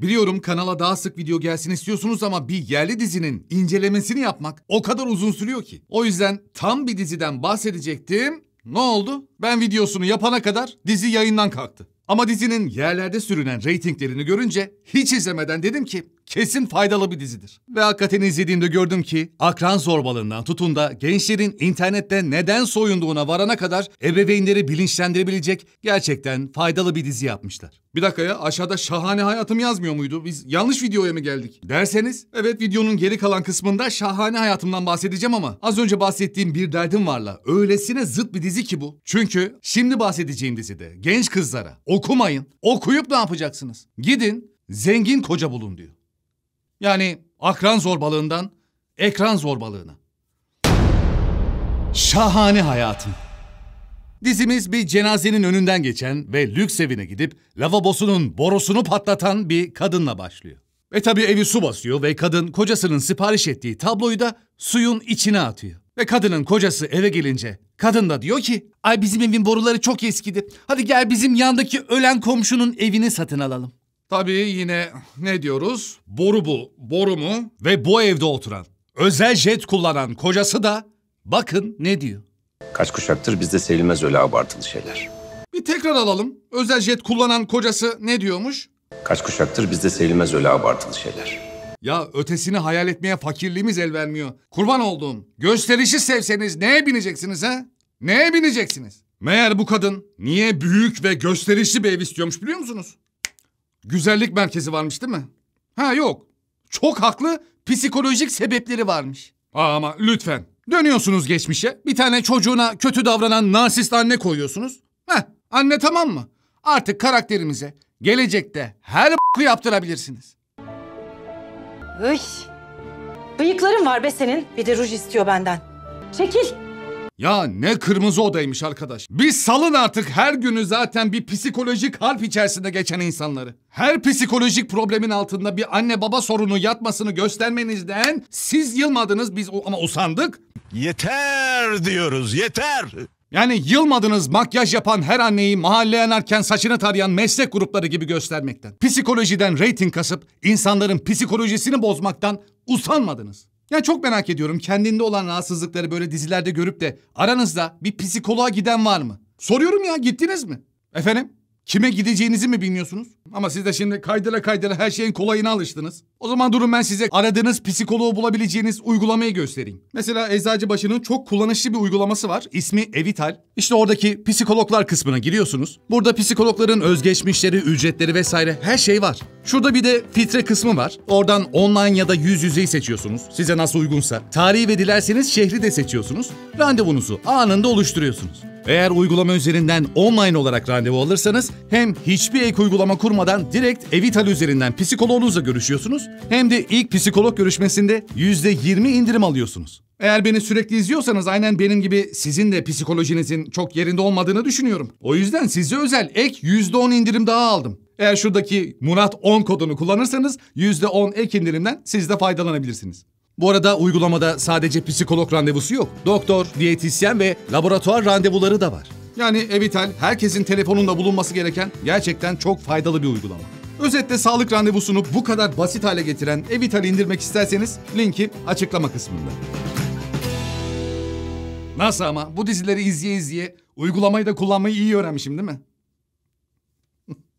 Biliyorum kanala daha sık video gelsin istiyorsunuz ama bir yerli dizinin incelemesini yapmak o kadar uzun sürüyor ki. O yüzden tam bir diziden bahsedecektim. Ne oldu? Ben videosunu yapana kadar dizi yayından kalktı. Ama dizinin yerlerde sürünen reytinglerini görünce hiç izlemeden dedim ki kesin faydalı bir dizidir. Ve hakikaten izlediğimde gördüm ki akran zorbalığından tutun da gençlerin internette neden soyunduğuna varana kadar ebeveynleri bilinçlendirebilecek gerçekten faydalı bir dizi yapmışlar. Bir dakika ya aşağıda şahane hayatım yazmıyor muydu? Biz yanlış videoya mı geldik? Derseniz evet videonun geri kalan kısmında şahane hayatımdan bahsedeceğim ama az önce bahsettiğim bir derdim varla öylesine zıt bir dizi ki bu. Çünkü şimdi bahsedeceğim dizide genç kızlara okumayın okuyup ne yapacaksınız? Gidin zengin koca bulun diyor. Yani akran zorbalığından ekran zorbalığına. Şahane hayatım. Dizimiz bir cenazenin önünden geçen ve lüks evine gidip lavabosunun borusunu patlatan bir kadınla başlıyor. E tabi evi su basıyor ve kadın kocasının sipariş ettiği tabloyu da suyun içine atıyor. Ve kadının kocası eve gelince kadın da diyor ki ay bizim evin boruları çok eskidi. Hadi gel bizim yandaki ölen komşunun evini satın alalım. Tabii yine ne diyoruz? Boru bu, boru mu? Ve bu evde oturan, özel jet kullanan kocası da bakın ne diyor. Kaç kuşaktır bizde sevilmez öyle abartılı şeyler. Bir tekrar alalım. Özel jet kullanan kocası ne diyormuş? Kaç kuşaktır bizde sevilmez öyle abartılı şeyler. Ya ötesini hayal etmeye fakirliğimiz el vermiyor. Kurban olduğum. Gösterişi sevseniz neye bineceksiniz ha? Neye bineceksiniz? Meğer bu kadın niye büyük ve gösterişli bir ev istiyormuş biliyor musunuz? Güzellik merkezi varmış değil mi? Ha yok. Çok haklı psikolojik sebepleri varmış. ama lütfen. Dönüyorsunuz geçmişe. Bir tane çocuğuna kötü davranan narsist anne koyuyorsunuz. Heh, anne tamam mı? Artık karakterimize gelecekte her b***ı yaptırabilirsiniz. Üy. Bıyıkların var be senin. Bir de ruj istiyor benden. Çekil. Ya ne kırmızı odaymış arkadaş. Bir salın artık her günü zaten bir psikolojik harp içerisinde geçen insanları. Her psikolojik problemin altında bir anne baba sorunu yatmasını göstermenizden siz yılmadınız biz ama usandık. Yeter diyoruz yeter. Yani yılmadınız makyaj yapan her anneyi mahalle yanarken saçını tarayan meslek grupları gibi göstermekten. Psikolojiden reyting kasıp insanların psikolojisini bozmaktan usanmadınız. Ya çok merak ediyorum kendinde olan rahatsızlıkları böyle dizilerde görüp de aranızda bir psikoloğa giden var mı? Soruyorum ya gittiniz mi? Efendim? Kime gideceğinizi mi bilmiyorsunuz? Ama siz de şimdi kaydıra kaydıra her şeyin kolayına alıştınız. O zaman durun ben size aradığınız psikoloğu bulabileceğiniz uygulamayı göstereyim. Mesela Eczacıbaşı'nın çok kullanışlı bir uygulaması var. İsmi Evital. İşte oradaki psikologlar kısmına giriyorsunuz. Burada psikologların özgeçmişleri, ücretleri vesaire her şey var. Şurada bir de filtre kısmı var. Oradan online ya da yüz yüzeyi seçiyorsunuz. Size nasıl uygunsa. Tarihi ve dilerseniz şehri de seçiyorsunuz. Randevunuzu anında oluşturuyorsunuz. Eğer uygulama üzerinden online olarak randevu alırsanız hem hiçbir ek uygulama kurmadan direkt Evital üzerinden psikoloğunuzla görüşüyorsunuz hem de ilk psikolog görüşmesinde %20 indirim alıyorsunuz. Eğer beni sürekli izliyorsanız aynen benim gibi sizin de psikolojinizin çok yerinde olmadığını düşünüyorum. O yüzden size özel ek %10 indirim daha aldım. Eğer şuradaki Murat 10 kodunu kullanırsanız %10 ek indirimden siz de faydalanabilirsiniz. Bu arada uygulamada sadece psikolog randevusu yok. Doktor, diyetisyen ve laboratuvar randevuları da var. Yani Evital herkesin telefonunda bulunması gereken gerçekten çok faydalı bir uygulama. Özetle sağlık randevusunu bu kadar basit hale getiren Evital'i indirmek isterseniz linki açıklama kısmında. Nasıl ama bu dizileri izleye izleye uygulamayı da kullanmayı iyi öğrenmişim değil mi?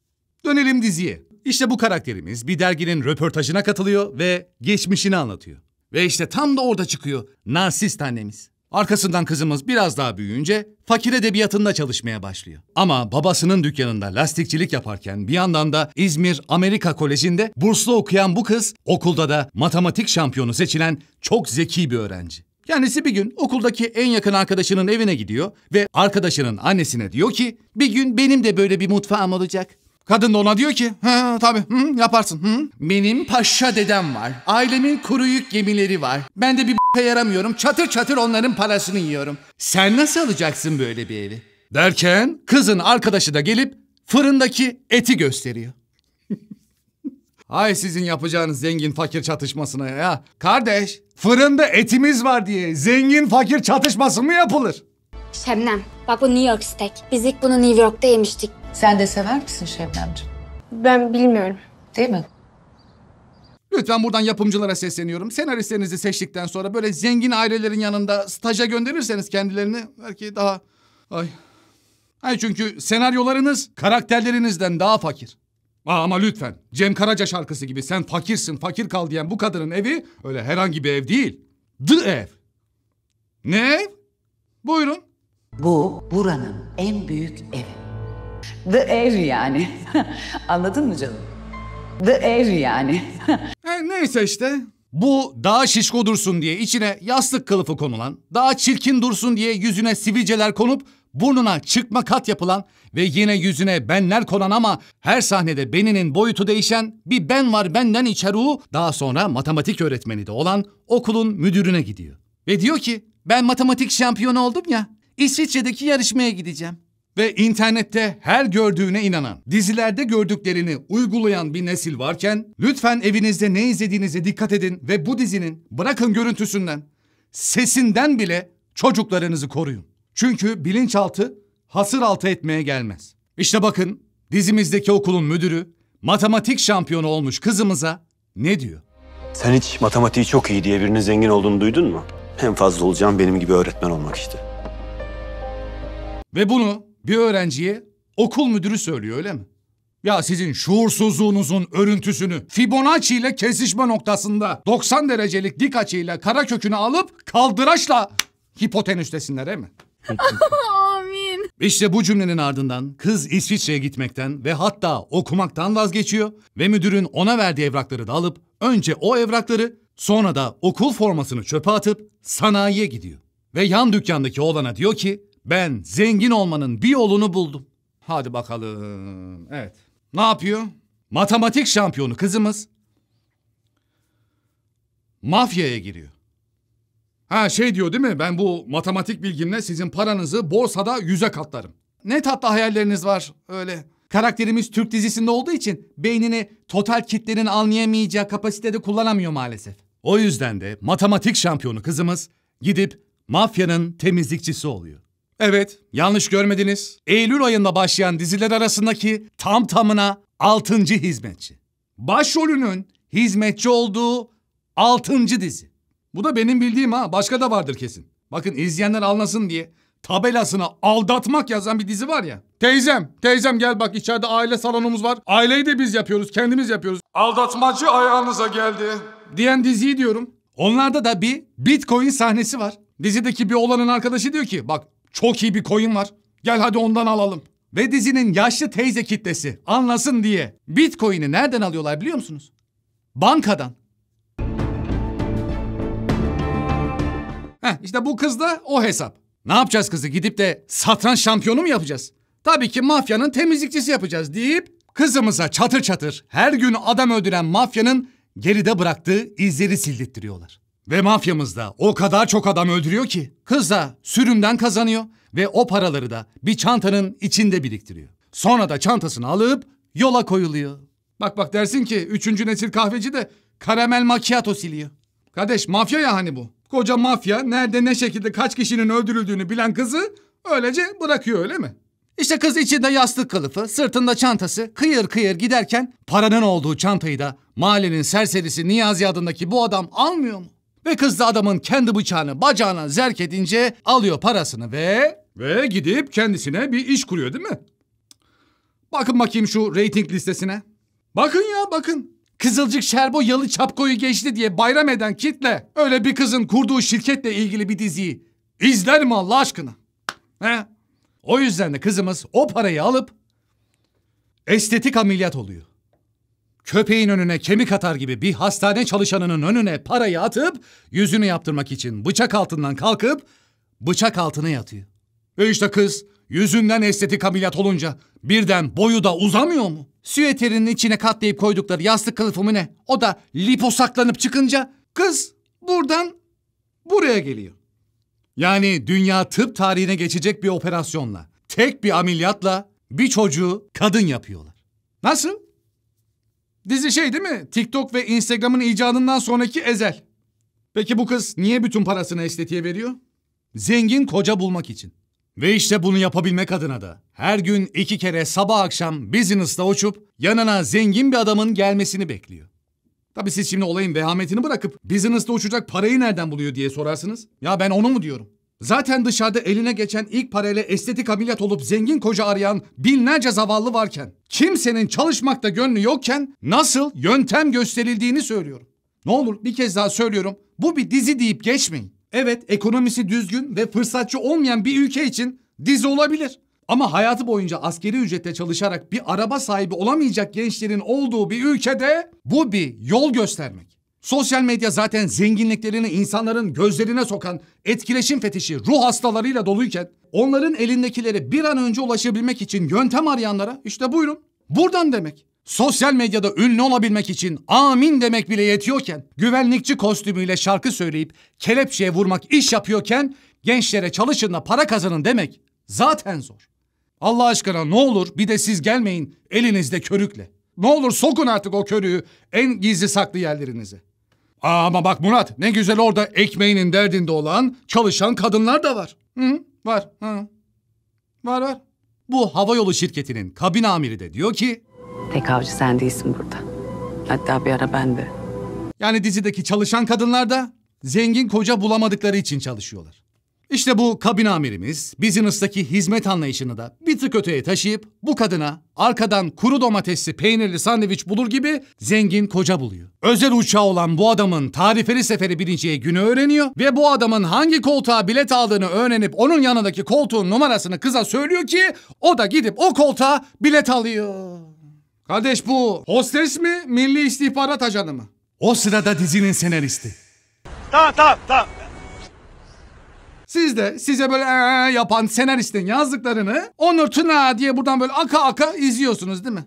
Dönelim diziye. İşte bu karakterimiz bir derginin röportajına katılıyor ve geçmişini anlatıyor. Ve işte tam da orada çıkıyor narsist annemiz. Arkasından kızımız biraz daha büyüyünce fakir edebiyatında çalışmaya başlıyor. Ama babasının dükkanında lastikçilik yaparken bir yandan da İzmir Amerika Koleji'nde burslu okuyan bu kız okulda da matematik şampiyonu seçilen çok zeki bir öğrenci. Kendisi bir gün okuldaki en yakın arkadaşının evine gidiyor ve arkadaşının annesine diyor ki bir gün benim de böyle bir mutfağım olacak. Kadın da ona diyor ki ha tabii hı, yaparsın. Hı. Benim paşa dedem var. Ailemin kuru yük gemileri var. Ben de bir b***a yaramıyorum. Çatır çatır onların parasını yiyorum. Sen nasıl alacaksın böyle bir evi? Derken kızın arkadaşı da gelip fırındaki eti gösteriyor. Ay sizin yapacağınız zengin fakir çatışmasına ya. Kardeş fırında etimiz var diye zengin fakir çatışması mı yapılır? Şebnem bak bu New York steak. Biz ilk bunu New York'ta yemiştik. Sen de sever misin Şebnemciğim? Ben bilmiyorum. Değil mi? Lütfen buradan yapımcılara sesleniyorum. Senaristlerinizi seçtikten sonra böyle zengin ailelerin yanında staja gönderirseniz kendilerini belki daha... Ay. Ay çünkü senaryolarınız karakterlerinizden daha fakir. Aa, ama lütfen Cem Karaca şarkısı gibi sen fakirsin fakir kal diyen bu kadının evi öyle herhangi bir ev değil. The ev. Ne ev? Buyurun. Bu buranın en büyük evi. The ev yani. Anladın mı canım? The ev yani. e, neyse işte. Bu daha şişko dursun diye içine yastık kılıfı konulan, daha çirkin dursun diye yüzüne sivilceler konup burnuna çıkma kat yapılan ve yine yüzüne benler konan ama her sahnede beninin boyutu değişen bir ben var benden içeruğu daha sonra matematik öğretmeni de olan okulun müdürüne gidiyor. Ve diyor ki ben matematik şampiyonu oldum ya İsviçre'deki yarışmaya gideceğim. Ve internette her gördüğüne inanan, dizilerde gördüklerini uygulayan bir nesil varken lütfen evinizde ne izlediğinize dikkat edin ve bu dizinin bırakın görüntüsünden, sesinden bile çocuklarınızı koruyun. Çünkü bilinçaltı hasır altı etmeye gelmez. İşte bakın dizimizdeki okulun müdürü matematik şampiyonu olmuş kızımıza ne diyor? Sen hiç matematiği çok iyi diye birinin zengin olduğunu duydun mu? En fazla olacağım benim gibi öğretmen olmak işte. Ve bunu bir öğrenciye okul müdürü söylüyor öyle mi? Ya sizin şuursuzluğunuzun örüntüsünü Fibonacci ile kesişme noktasında 90 derecelik dik açıyla kara kökünü alıp kaldıraçla hipotenüstesinler he mi? Amin. İşte bu cümlenin ardından kız İsviçre'ye gitmekten ve hatta okumaktan vazgeçiyor ve müdürün ona verdiği evrakları da alıp önce o evrakları sonra da okul formasını çöpe atıp sanayiye gidiyor. Ve yan dükkandaki oğlana diyor ki ben zengin olmanın bir yolunu buldum. Hadi bakalım. Evet. Ne yapıyor? Matematik şampiyonu kızımız. Mafyaya giriyor. Ha şey diyor değil mi? Ben bu matematik bilgimle sizin paranızı borsada yüze katlarım. Ne tatlı hayalleriniz var öyle. Karakterimiz Türk dizisinde olduğu için beynini total kitlerin anlayamayacağı kapasitede kullanamıyor maalesef. O yüzden de matematik şampiyonu kızımız gidip mafyanın temizlikçisi oluyor. Evet, yanlış görmediniz. Eylül ayında başlayan diziler arasındaki tam tamına 6. hizmetçi. Başrolünün hizmetçi olduğu 6. dizi. Bu da benim bildiğim ha, başka da vardır kesin. Bakın izleyenler anlasın diye tabelasına aldatmak yazan bir dizi var ya. Teyzem, teyzem gel bak içeride aile salonumuz var. Aileyi de biz yapıyoruz, kendimiz yapıyoruz. Aldatmacı ayağınıza geldi. Diyen diziyi diyorum. Onlarda da bir Bitcoin sahnesi var. Dizideki bir olanın arkadaşı diyor ki bak çok iyi bir koyun var. Gel hadi ondan alalım. Ve dizinin yaşlı teyze kitlesi anlasın diye Bitcoin'i nereden alıyorlar biliyor musunuz? Bankadan. Heh, işte bu kız da o hesap. Ne yapacağız kızı gidip de satranç şampiyonu mu yapacağız? Tabii ki mafyanın temizlikçisi yapacağız deyip kızımıza çatır çatır her gün adam öldüren mafyanın geride bıraktığı izleri sildirtiyorlar. Ve mafyamızda o kadar çok adam öldürüyor ki. Kız da sürümden kazanıyor ve o paraları da bir çantanın içinde biriktiriyor. Sonra da çantasını alıp yola koyuluyor. Bak bak dersin ki üçüncü nesil kahveci de karamel macchiato siliyor. Kardeş mafya ya hani bu. Koca mafya nerede ne şekilde kaç kişinin öldürüldüğünü bilen kızı öylece bırakıyor öyle mi? İşte kız içinde yastık kılıfı, sırtında çantası kıyır kıyır giderken paranın olduğu çantayı da mahallenin serserisi Niyazi adındaki bu adam almıyor mu? Ve kız da adamın kendi bıçağını bacağına zerk edince alıyor parasını ve... Ve gidip kendisine bir iş kuruyor değil mi? Bakın bakayım şu reyting listesine. Bakın ya bakın. Kızılcık Şerbo Yalı Çapko'yu geçti diye bayram eden kitle öyle bir kızın kurduğu şirketle ilgili bir diziyi izler mi Allah aşkına? He? O yüzden de kızımız o parayı alıp estetik ameliyat oluyor köpeğin önüne kemik atar gibi bir hastane çalışanının önüne parayı atıp yüzünü yaptırmak için bıçak altından kalkıp bıçak altına yatıyor. Ve işte kız yüzünden estetik ameliyat olunca birden boyu da uzamıyor mu? Süeterinin içine katlayıp koydukları yastık kılıfı mı ne? O da liposaklanıp çıkınca kız buradan buraya geliyor. Yani dünya tıp tarihine geçecek bir operasyonla, tek bir ameliyatla bir çocuğu kadın yapıyorlar. Nasıl? Dizi şey değil mi? TikTok ve Instagram'ın icadından sonraki ezel. Peki bu kız niye bütün parasını estetiğe veriyor? Zengin koca bulmak için. Ve işte bunu yapabilmek adına da her gün iki kere sabah akşam business'ta uçup yanına zengin bir adamın gelmesini bekliyor. Tabii siz şimdi olayın vehametini bırakıp business'ta uçacak parayı nereden buluyor diye sorarsınız. Ya ben onu mu diyorum? Zaten dışarıda eline geçen ilk parayla estetik ameliyat olup zengin koca arayan binlerce zavallı varken, kimsenin çalışmakta gönlü yokken nasıl yöntem gösterildiğini söylüyorum. Ne olur bir kez daha söylüyorum. Bu bir dizi deyip geçmeyin. Evet ekonomisi düzgün ve fırsatçı olmayan bir ülke için dizi olabilir. Ama hayatı boyunca askeri ücretle çalışarak bir araba sahibi olamayacak gençlerin olduğu bir ülkede bu bir yol göstermek. Sosyal medya zaten zenginliklerini insanların gözlerine sokan etkileşim fetişi ruh hastalarıyla doluyken onların elindekileri bir an önce ulaşabilmek için yöntem arayanlara işte buyurun buradan demek. Sosyal medyada ünlü olabilmek için amin demek bile yetiyorken güvenlikçi kostümüyle şarkı söyleyip kelepçeye vurmak iş yapıyorken gençlere çalışın da para kazanın demek zaten zor. Allah aşkına ne olur bir de siz gelmeyin elinizde körükle. Ne olur sokun artık o körüğü en gizli saklı yerlerinize. Aa, ama bak Murat ne güzel orada ekmeğinin derdinde olan çalışan kadınlar da var. Hı, var. Hı. Var var. Bu hava yolu şirketinin kabin amiri de diyor ki... Tek avcı sen değilsin burada. Hatta bir ara ben de. Yani dizideki çalışan kadınlar da zengin koca bulamadıkları için çalışıyorlar. İşte bu kabin amirimiz Business'taki hizmet anlayışını da bir tık öteye taşıyıp bu kadına arkadan kuru domatesli peynirli sandviç bulur gibi zengin koca buluyor. Özel uçağı olan bu adamın tarifeli seferi bineceği günü öğreniyor ve bu adamın hangi koltuğa bilet aldığını öğrenip onun yanındaki koltuğun numarasını kıza söylüyor ki o da gidip o koltuğa bilet alıyor. Kardeş bu hostes mi, milli istihbarat ajanı mı? O sırada dizinin senaristi. Tamam tamam tamam. Siz de size böyle ee yapan senaristin yazdıklarını Onur Tuna diye buradan böyle aka aka izliyorsunuz değil mi?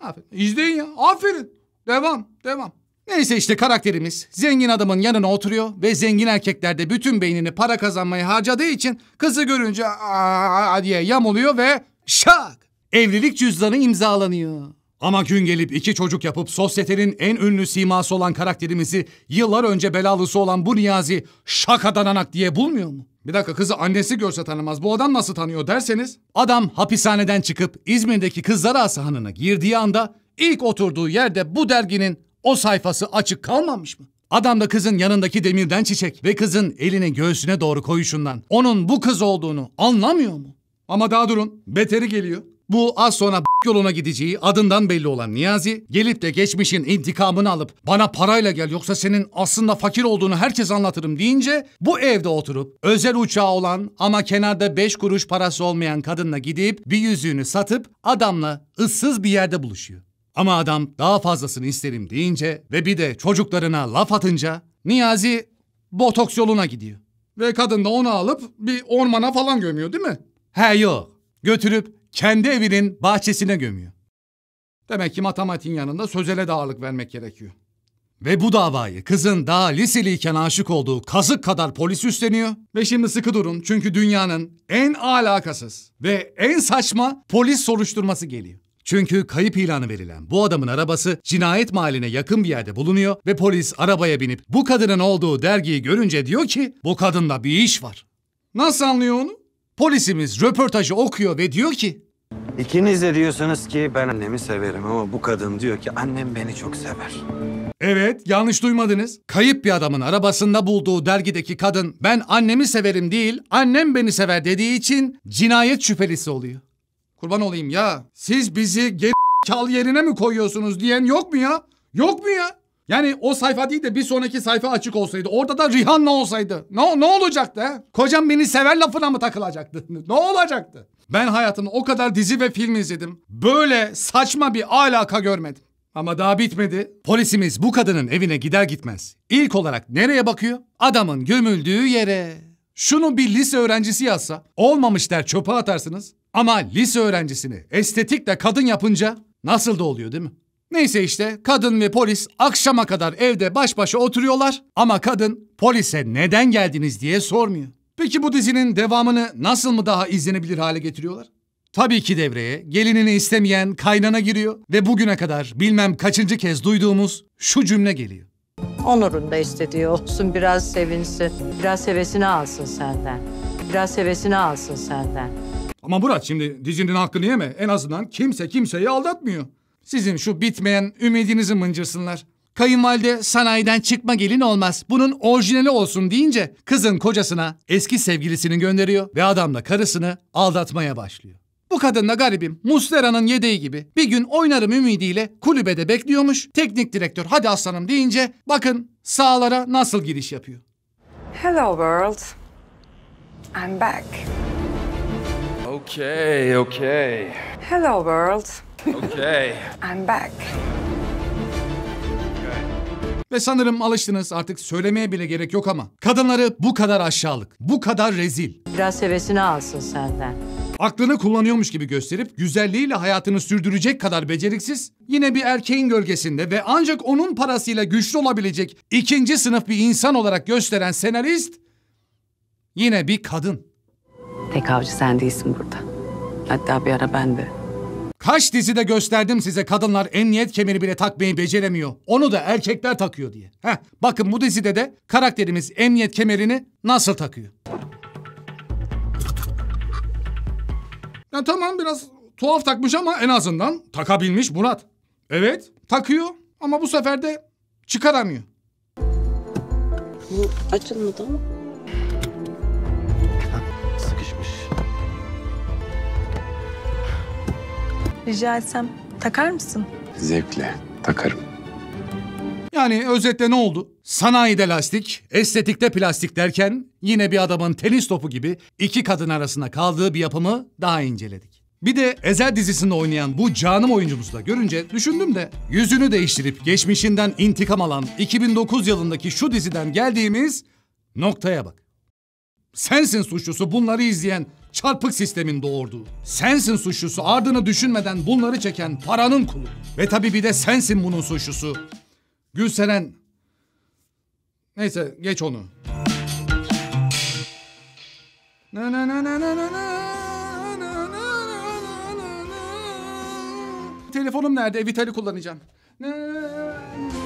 Aferin. İzleyin ya. Aferin. Devam. Devam. Neyse işte karakterimiz zengin adamın yanına oturuyor ve zengin erkeklerde bütün beynini para kazanmaya harcadığı için kızı görünce aa diye yamuluyor ve şak evlilik cüzdanı imzalanıyor. Ama gün gelip iki çocuk yapıp sosyetenin en ünlü siması olan karakterimizi yıllar önce belalısı olan bu Niyazi şakadananak diye bulmuyor mu? Bir dakika kızı annesi görse tanımaz bu adam nasıl tanıyor derseniz adam hapishaneden çıkıp İzmir'deki kız zarası hanına girdiği anda ilk oturduğu yerde bu derginin o sayfası açık kalmamış mı? Adam da kızın yanındaki demirden çiçek ve kızın elini göğsüne doğru koyuşundan onun bu kız olduğunu anlamıyor mu? Ama daha durun beteri geliyor. Bu az sonra yoluna gideceği adından belli olan Niyazi gelip de geçmişin intikamını alıp bana parayla gel yoksa senin aslında fakir olduğunu herkes anlatırım deyince bu evde oturup özel uçağı olan ama kenarda 5 kuruş parası olmayan kadınla gidip bir yüzüğünü satıp adamla ıssız bir yerde buluşuyor. Ama adam daha fazlasını isterim deyince ve bir de çocuklarına laf atınca Niyazi botoks yoluna gidiyor. Ve kadın da onu alıp bir ormana falan gömüyor değil mi? He yok. Götürüp kendi evinin bahçesine gömüyor. Demek ki matematiğin yanında sözele de ağırlık vermek gerekiyor. Ve bu davayı kızın daha liseliyken aşık olduğu kazık kadar polis üstleniyor. Ve şimdi sıkı durun çünkü dünyanın en alakasız ve en saçma polis soruşturması geliyor. Çünkü kayıp ilanı verilen bu adamın arabası cinayet mahalline yakın bir yerde bulunuyor ve polis arabaya binip bu kadının olduğu dergiyi görünce diyor ki bu kadında bir iş var. Nasıl anlıyor onu? Polisimiz röportajı okuyor ve diyor ki İkiniz de diyorsunuz ki ben annemi severim ama bu kadın diyor ki annem beni çok sever. Evet, yanlış duymadınız. Kayıp bir adamın arabasında bulduğu dergideki kadın ben annemi severim değil, annem beni sever dediği için cinayet şüphelisi oluyor. Kurban olayım ya. Siz bizi geri kal yerine mi koyuyorsunuz diyen yok mu ya? Yok mu ya? Yani o sayfa değil de bir sonraki sayfa açık olsaydı. Orada da Rihanna olsaydı. Ne, ne olacaktı he? Kocam beni sever lafına mı takılacaktı? ne olacaktı? Ben hayatımda o kadar dizi ve film izledim. Böyle saçma bir alaka görmedim. Ama daha bitmedi. Polisimiz bu kadının evine gider gitmez. İlk olarak nereye bakıyor? Adamın gömüldüğü yere. Şunu bir lise öğrencisi yazsa olmamış der çöpe atarsınız. Ama lise öğrencisini estetikle kadın yapınca nasıl da oluyor değil mi? Neyse işte kadın ve polis akşama kadar evde baş başa oturuyorlar ama kadın polise neden geldiniz diye sormuyor. Peki bu dizinin devamını nasıl mı daha izlenebilir hale getiriyorlar? Tabii ki devreye gelinini istemeyen kaynana giriyor ve bugüne kadar bilmem kaçıncı kez duyduğumuz şu cümle geliyor. Onur'un da istediği olsun biraz sevinsin. Biraz hevesini alsın senden. Biraz hevesini alsın senden. Ama Murat şimdi dizinin hakkını yeme. En azından kimse kimseyi aldatmıyor. Sizin şu bitmeyen ümidinizi mıncırsınlar. Kayınvalide sanayiden çıkma gelin olmaz. Bunun orijinali olsun deyince kızın kocasına eski sevgilisini gönderiyor ve adamla karısını aldatmaya başlıyor. Bu kadın da garibim Muslera'nın yedeği gibi bir gün oynarım ümidiyle kulübede bekliyormuş. Teknik direktör hadi aslanım deyince bakın sağlara nasıl giriş yapıyor. Hello world. I'm back. Okay, okay. Hello world. Okay. I'm back. Ve sanırım alıştınız artık söylemeye bile gerek yok ama kadınları bu kadar aşağılık, bu kadar rezil. Biraz hevesini alsın senden. Aklını kullanıyormuş gibi gösterip güzelliğiyle hayatını sürdürecek kadar beceriksiz, yine bir erkeğin gölgesinde ve ancak onun parasıyla güçlü olabilecek ikinci sınıf bir insan olarak gösteren senarist yine bir kadın. Tek avcı sen değilsin burada. Hatta bir ara ben de. Kaç dizide gösterdim size kadınlar emniyet kemeri bile takmayı beceremiyor. Onu da erkekler takıyor diye. Heh, bakın bu dizide de karakterimiz emniyet kemerini nasıl takıyor. Ya tamam biraz tuhaf takmış ama en azından takabilmiş Murat. Evet takıyor ama bu sefer de çıkaramıyor. Bu açılmadı ama. rica etsem takar mısın? Zevkle takarım. Yani özetle ne oldu? Sanayide lastik, estetikte plastik derken yine bir adamın tenis topu gibi iki kadın arasında kaldığı bir yapımı daha inceledik. Bir de Ezel dizisinde oynayan bu canım oyuncumuzu da görünce düşündüm de yüzünü değiştirip geçmişinden intikam alan 2009 yılındaki şu diziden geldiğimiz noktaya bak. Sensin suçlusu bunları izleyen çarpık sistemin doğurduğu. Sensin suçlusu ardını düşünmeden bunları çeken paranın kulu. Ve tabii bir de sensin bunun suçlusu. Gülseren... Neyse geç onu. Na na na na na na na. Telefonum nerede? Vitali kullanacağım. Na,